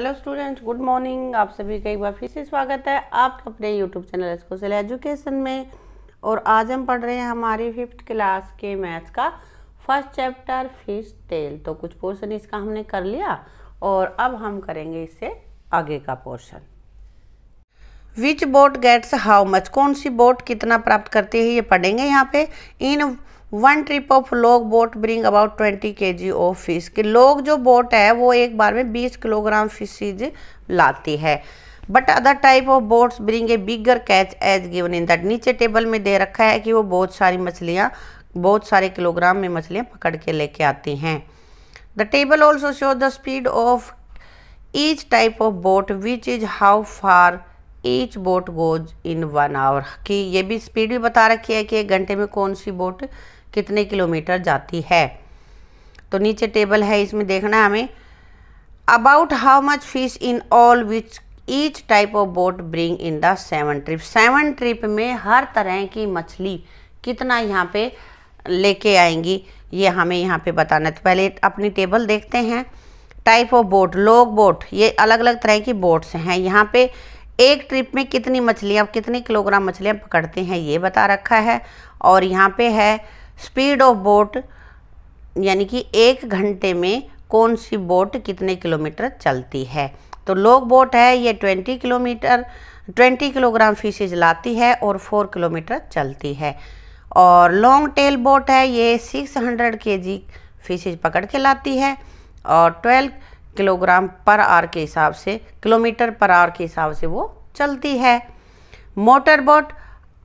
hello students good morning आप सभी का एक बार फिर से स्वागत है आपके अपने यूट्यूब चैनल स्कोशल एजुकेशन में और आज हम पढ़ रहे हैं हमारी फिफ्थ क्लास के मैथ्स का फर्स्ट चैप्टर फिश टेल तो कुछ पोर्शन इसका हमने कर लिया और अब हम करेंगे इससे आगे का portion which boat gets how much कौन सी बोट कितना प्राप्त करती है ये पढ़ेंगे यहाँ पे in one trip of log boat bring about twenty K G of fish कि लोग जो बोट है वो एक बार में बीस किलोग्राम फिशीज लाती है but other type of boats bring a bigger catch as given in that नीचे टेबल में दे रखा है कि वो बहुत सारी मछलियाँ बहुत सारे किलोग्राम में मछलियाँ पकड़ के लेके आती हैं the table also show the speed of each type of boat which is how far each boat goes in one hour कि ये भी स्पीड भी बता रखी है कि एक घंटे में कौन सी बोट कितने किलोमीटर जाती है तो नीचे टेबल है इसमें देखना हमें about how much fish in all which each type of boat bring in the seven trip seven trip में हर तरह की मछली कितना यहाँ पे लेके आएंगी ये हमें यहाँ पे बताना तो पहले अपनी टेबल देखते हैं type of boat log boat ये अलग अलग तरह की बोट्स हैं यहाँ पे एक ट्रिप में कितनी मछलियाँ कितने किलोग्राम मछलियाँ पकड़ते हैं ये बता रखा है और यहाँ पे है स्पीड ऑफ बोट यानी कि एक घंटे में कौन सी बोट कितने किलोमीटर चलती है तो लोग बोट है ये twenty kilometre twenty kilogram fishes लाती है और फोर किलोमीटर चलती है और लॉन्ग टेल बोट है ये सिक्स हंड्रेड के जी फिशेज पकड़ के लाती है और ट्वेल्व किलोग्राम पर आर के हिसाब से किलोमीटर पर आर के हिसाब से वो चलती है मोटर बोट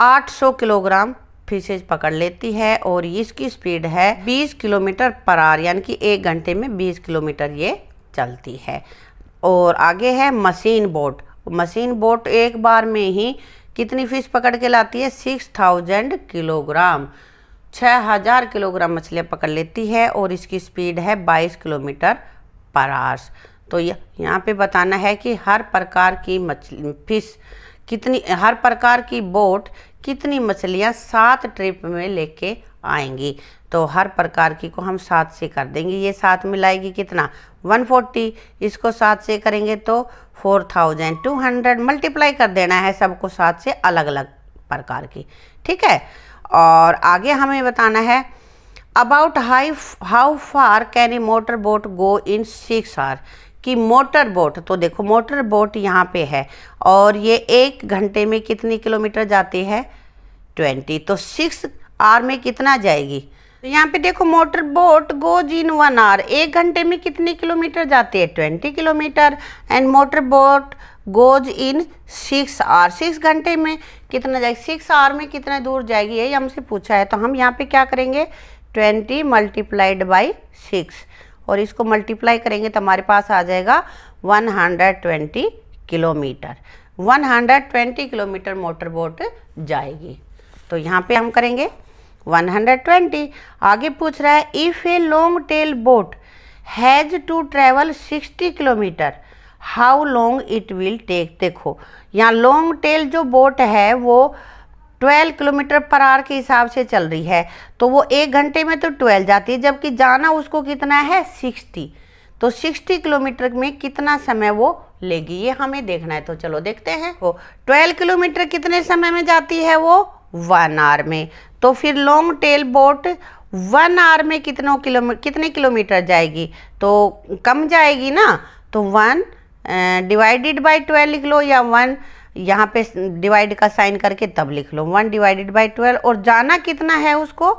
800 किलोग्राम फिशेज पकड़ लेती है और इसकी स्पीड है 20 किलोमीटर पर आर यानी कि एक घंटे में 20 किलोमीटर ये चलती है और आगे है मशीन बोट मशीन बोट एक बार में ही कितनी फिश पकड़ के लाती है 6000 किलोग्राम 6000 किलोग्राम मछलियाँ पकड़ लेती है और इसकी स्पीड है 22 किलोमीटर पर आर्स तो यहाँ पे बताना है कि हर प्रकार की मछली फिश कितनी हर प्रकार की बोट कितनी मछलियाँ सात ट्रिप में लेके आएंगी तो हर प्रकार की को हम सात से कर देंगे ये सात मिलाएगी कितना 140 इसको सात से करेंगे तो 4200 मल्टीप्लाई कर देना है सबको सात से अलग अलग प्रकार की ठीक है और आगे हमें बताना है about high how far can a motor boat go in six hour कि मोटर बोट तो देखो मोटर बोट यहाँ पे है और ये एक घंटे में कितनी किलोमीटर जाती है ट्वेंटी तो सिक्स आर में कितना जाएगी तो यहाँ पे देखो motor boat goes in one hour एक घंटे में कितने किलोमीटर जाती है twenty kilometre and motor boat goes in six hour six घंटे में कितना जाएगी सिक्स आर में कितना दूर जाएगी यही हमसे पूछा है तो हम यहाँ पे क्या करेंगे ट्वेंटी मल्टीप्लाइड बाई सिक्स और इसको मल्टीप्लाई करेंगे तो हमारे पास आ जाएगा 120 किलोमीटर 120 किलोमीटर मोटर बोट जाएगी तो यहाँ पे हम करेंगे 120 आगे पूछ रहा है if a long tail boat has to travel 60 kilometre how long it will take देखो यहाँ लॉन्ग टेल जो बोट है वो 12 किलोमीटर पर आवर के हिसाब से चल रही है तो वो एक घंटे में तो 12 जाती है जबकि जाना उसको कितना है 60 तो 60 किलोमीटर में कितना समय वो लेगी ये हमें देखना है तो चलो देखते हैं वो ट्वेल्व किलोमीटर कितने समय में जाती है वो वन आर में तो फिर long tail boat one hour में कितनों किलोमीटर कितने किलोमीटर जाएगी तो कम जाएगी ना तो वन डिवाइडेड बाय ट्वेल्व लिख लो या वन यहाँ पे डिवाइड का साइन करके तब लिख लो वन डिवाइडेड बाई ट्वेल्व और जाना कितना है उसको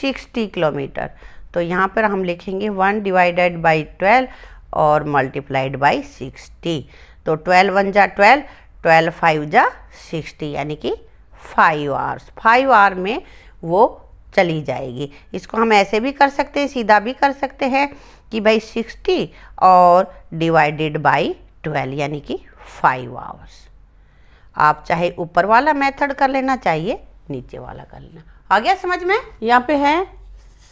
सिक्सटी किलोमीटर तो यहाँ पर हम लिखेंगे वन डिवाइडेड बाई ट्वेल्व और मल्टीप्लाइड बाई सिक्सटी तो ट्वेल्व वन जा ट्वेल्व ट्वेल्व फाइव जा सिक्सटी यानी कि फाइव आवर्स फाइव आवर में वो चली जाएगी इसको हम ऐसे भी कर सकते हैं सीधा भी कर सकते हैं कि भाई सिक्सटी और डिवाइडेड बाई ट्वेल्व यानी कि फाइव आवर्स आप चाहे ऊपर वाला मेथड कर लेना चाहिए नीचे वाला कर लेना आ गया समझ में यहाँ पे है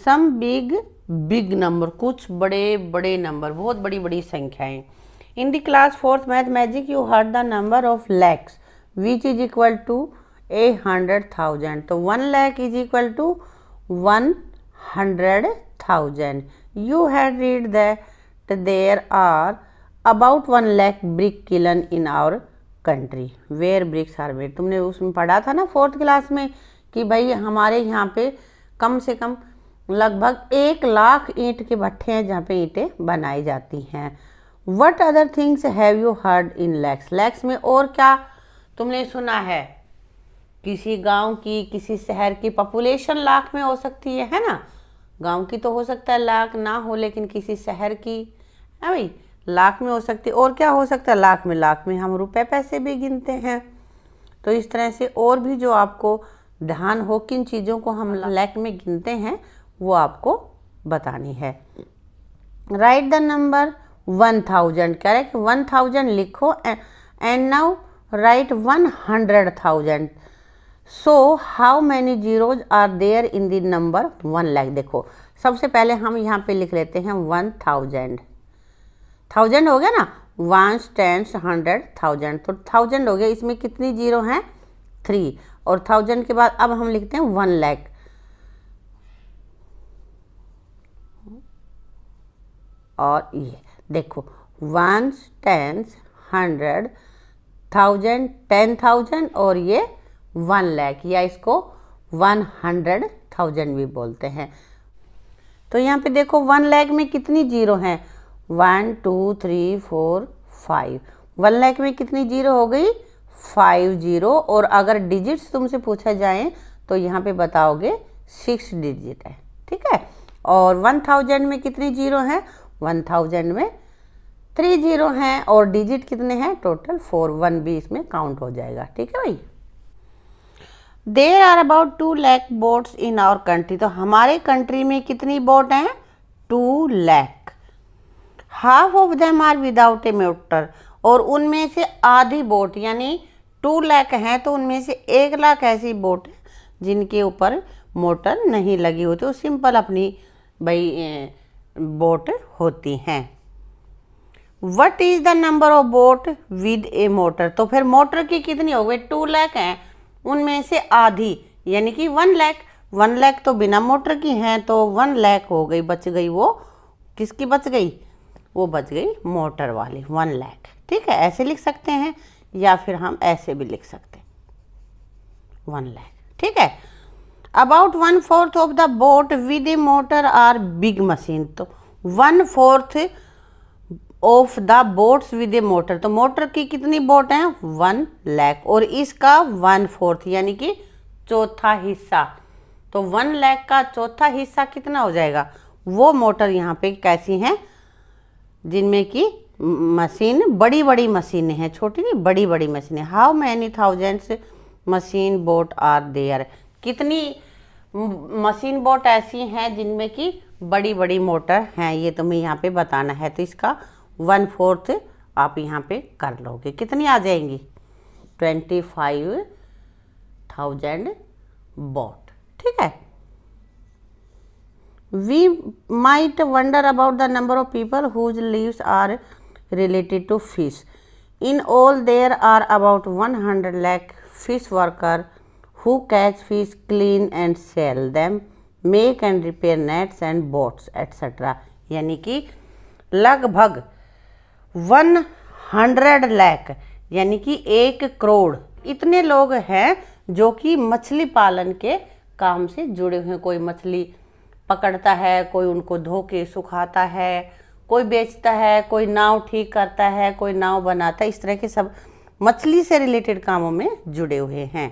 सम बिग बिग नंबर कुछ बड़े बड़े नंबर बहुत बड़ी बड़ी संख्याएं in the class fourth math magic you hear the number of lakhs which is equal to a hundred thousand तो one lakh is equal to one hundred thousand you had read that there are about one lakh brick kiln in our country where bricks are made तुमने उसमें पढ़ा था ना fourth class में कि भाई हमारे यहाँ पे कम से कम लगभग एक लाख ईंट के भट्ठे हैं जहाँ पे ईंटें बनाई जाती हैं what other things have you heard in lakhs lakhs में और क्या तुमने सुना है किसी गांव की किसी शहर की पॉपुलेशन लाख में हो सकती है है ना गांव की तो हो सकता है लाख ना हो लेकिन किसी शहर की है हाँ भाई लाख में हो सकती है और क्या हो सकता है लाख में लाख में हम रुपए पैसे भी गिनते हैं तो इस तरह से और भी जो आपको ध्यान हो किन चीज़ों को हम लाख में गिनते हैं वो आपको बतानी है write the number one thousand correct one thousand लिखो and now write one hundred thousand so how many zeros are there in दंबर नंबर वन लैख देखो सबसे पहले हम यहाँ पे लिख लेते हैं वन थाउजेंड थाउजेंड हो गया ना वंस टेंस हंड्रेड थाउजेंड तो थाउजेंड हो गया इसमें कितनी जीरो हैं थ्री और थाउजेंड के बाद अब हम लिखते हैं वन लैख और ये देखो ones tens hundred thousand ten thousand और ये वन लैख या इसको वन हंड्रेड थाउजेंड भी बोलते हैं तो यहाँ पे देखो वन लैख में कितनी जीरो हैं one two three four five one lakh में कितनी जीरो हो गई फाइव जीरो और अगर डिजिट्स तुमसे पूछा जाए तो यहाँ पे बताओगे सिक्स डिजिट है ठीक है और वन थाउजेंड में कितनी जीरो हैं वन थाउजेंड में थ्री जीरो हैं और डिजिट कितने हैं टोटल फोर वन भी इसमें काउंट हो जाएगा ठीक है भाई there are about two lakh boats in our country तो हमारे कंट्री में कितनी बोट हैं two lakh half of them are without a motor और उनमें से आधी बोट यानी टू लैक हैं तो उनमें से एक लाख ऐसी बोट जिनके ऊपर मोटर नहीं लगी होती वो सिंपल अपनी भाई बोट होती हैं what is the number of boat with a motor तो फिर मोटर की कितनी हो गई टू लैख हैं उनमें से आधी यानी कि वन लैख वन लैख तो बिना मोटर की हैं तो वन लैख हो गई बच गई वो किसकी बच गई वो बच गई मोटर वाली वन लैख ठीक है ऐसे लिख सकते हैं या फिर हम ऐसे भी लिख सकते वन लैख ठीक है about one fourth of the boat with a motor are big machine तो one fourth of the boats with a motor तो मोटर की कितनी बोट हैं वन लैख और इसका वन फोर्थ यानी कि चौथा हिस्सा तो वन लैख का चौथा हिस्सा कितना हो जाएगा वो मोटर यहाँ पे कैसी हैं जिनमें कि मशीन बड़ी बड़ी मशीनें हैं छोटी नहीं बड़ी बड़ी मशीनें how many thousands machine boat are there कितनी मशीन बोट ऐसी हैं जिनमें कि बड़ी बड़ी मोटर हैं ये तुम्हें तो यहाँ पे बताना है तो इसका वन फोर्थ आप यहाँ पे कर लोगे कितनी आ जाएंगी ट्वेंटी फाइव थाउजेंड बोट ठीक है we might wonder about the number of people whose leaves are related to fish in all there are about 100 lakh fish workers who catch fish clean and sell them make and repair nets and boats etc यानी कि लगभग 100 लाख यानी कि एक करोड़ इतने लोग हैं जो कि मछली पालन के काम से जुड़े हुए हैं कोई मछली पकड़ता है कोई उनको धो के सुखाता है कोई बेचता है कोई नाव ठीक करता है कोई नाव बनाता है इस तरह के सब मछली से रिलेटेड कामों में जुड़े हुए हैं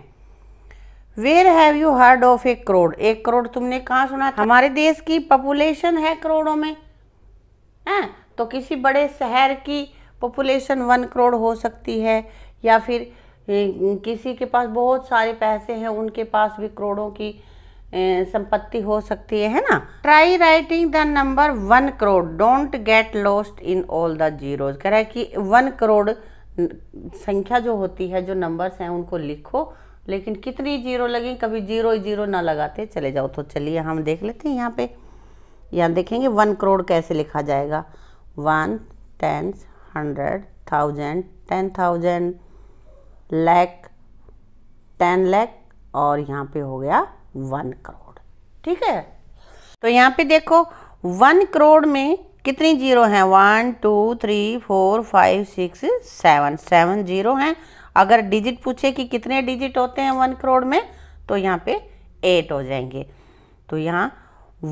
where have you heard of a crore एक करोड़ तुमने कहाँ सुना था हमारे देश की पॉपुलेशन है करोड़ों में है हाँ, तो किसी बड़े शहर की पॉपुलेशन वन करोड़ हो सकती है या फिर किसी के पास बहुत सारे पैसे हैं उनके पास भी करोड़ों की संपत्ति हो सकती है है ना try writing the number one crore don't get lost in all the zeros कह रहा है कि वन करोड़ संख्या जो होती है जो नंबर्स हैं उनको लिखो लेकिन कितनी जीरो लगी कभी जीरो जीरो ना लगाते चले जाओ तो चलिए हम देख लेते हैं यहाँ पे यहाँ देखेंगे वन करोड़ कैसे लिखा जाएगा one tens hundred thousand ten thousand lakh ten lakh और यहाँ पे हो गया वन करोड़ ठीक है तो यहाँ पे देखो वन करोड़ में कितनी जीरो हैं one two three four five six seven seven zero हैं अगर डिजिट पूछे कि कितने डिजिट होते हैं वन करोड़ में तो यहाँ पे एट हो जाएंगे तो यहाँ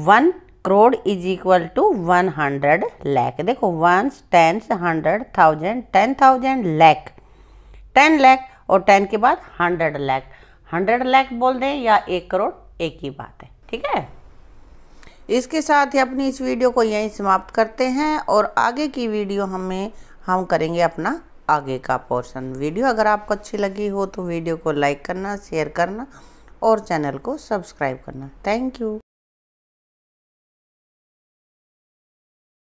one crore is equal to one hundred lakh देखो ones tens hundred thousand ten thousand lakh ten lakh और टेन के बाद हंड्रेड लैख हंड्रेड लैख बोल दें या एक करोड़ एक ही बात है ठीक है इसके साथ ही अपनी इस वीडियो को यहीं समाप्त करते हैं और आगे की वीडियो हमें हम करेंगे अपना आगे का पोर्शन वीडियो अगर आपको अच्छी लगी हो तो वीडियो को लाइक करना शेयर करना और चैनल को सब्सक्राइब करना थैंक यू